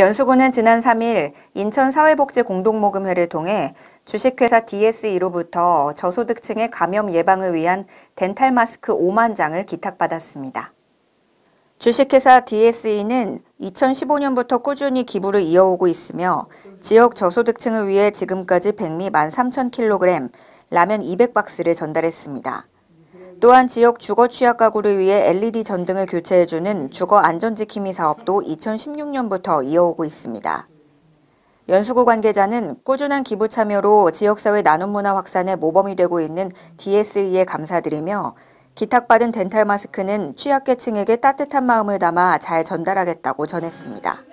연수구는 지난 3일 인천사회복지공동모금회를 통해 주식회사 DSE로부터 저소득층의 감염 예방을 위한 덴탈 마스크 5만 장을 기탁받았습니다. 주식회사 DSE는 2015년부터 꾸준히 기부를 이어오고 있으며 지역 저소득층을 위해 지금까지 백미 13,000kg, 라면 200박스를 전달했습니다. 또한 지역 주거 취약 가구를 위해 LED 전등을 교체해주는 주거 안전지킴이 사업도 2016년부터 이어오고 있습니다. 연수구 관계자는 꾸준한 기부 참여로 지역사회 나눔 문화 확산에 모범이 되고 있는 DSE에 감사드리며 기탁받은 덴탈 마스크는 취약계층에게 따뜻한 마음을 담아 잘 전달하겠다고 전했습니다.